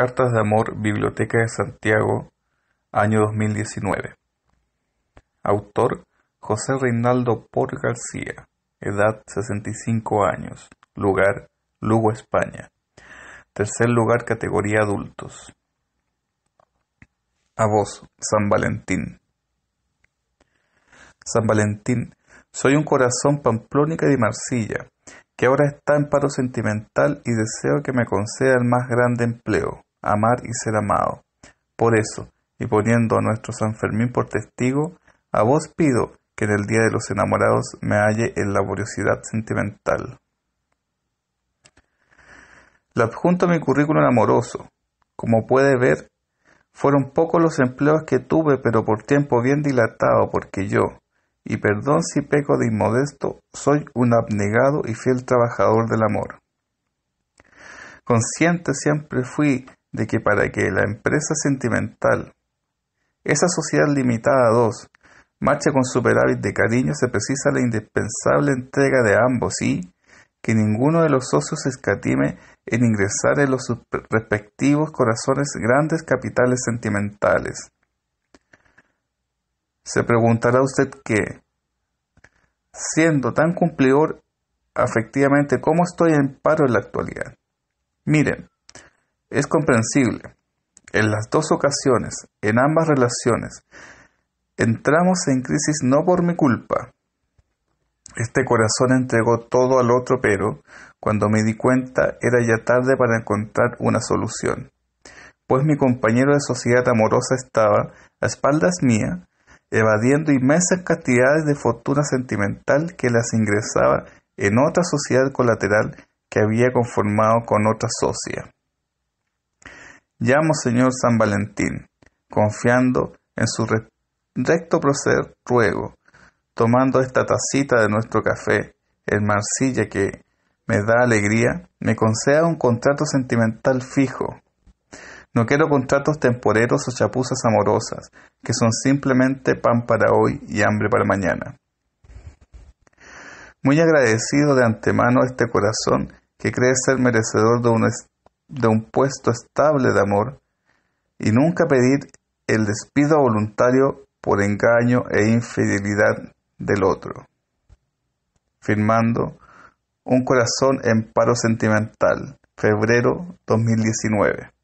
Cartas de Amor, Biblioteca de Santiago, año 2019. Autor José Reinaldo Por García, edad 65 años, lugar Lugo, España. Tercer lugar, categoría adultos. A vos, San Valentín. San Valentín, soy un corazón pamplónica de marcilla, que ahora está en paro sentimental y deseo que me conceda el más grande empleo, amar y ser amado. Por eso, y poniendo a nuestro San Fermín por testigo, a vos pido que en el día de los enamorados me halle en laboriosidad sentimental. Le adjunto a mi currículum amoroso. Como puede ver, fueron pocos los empleos que tuve, pero por tiempo bien dilatado, porque yo, y perdón si peco de inmodesto, soy un abnegado y fiel trabajador del amor. Consciente siempre fui de que para que la empresa sentimental, esa sociedad limitada a dos, marche con superávit de cariño, se precisa la indispensable entrega de ambos y que ninguno de los socios escatime en ingresar en los respectivos corazones grandes capitales sentimentales. Se preguntará usted que, siendo tan cumplidor afectivamente, ¿cómo estoy en paro en la actualidad? Miren, es comprensible. En las dos ocasiones, en ambas relaciones, entramos en crisis no por mi culpa. Este corazón entregó todo al otro, pero cuando me di cuenta era ya tarde para encontrar una solución, pues mi compañero de sociedad amorosa estaba, a espaldas mía, evadiendo inmensas cantidades de fortuna sentimental que las ingresaba en otra sociedad colateral que había conformado con otra socia llamo Señor San Valentín, confiando en su recto proceder ruego, tomando esta tacita de nuestro café el Marcilla que me da alegría, me conceda un contrato sentimental fijo. No quiero contratos temporeros o chapuzas amorosas, que son simplemente pan para hoy y hambre para mañana. Muy agradecido de antemano a este corazón que cree ser merecedor de un de un puesto estable de amor y nunca pedir el despido voluntario por engaño e infidelidad del otro, firmando Un corazón en paro sentimental, febrero 2019.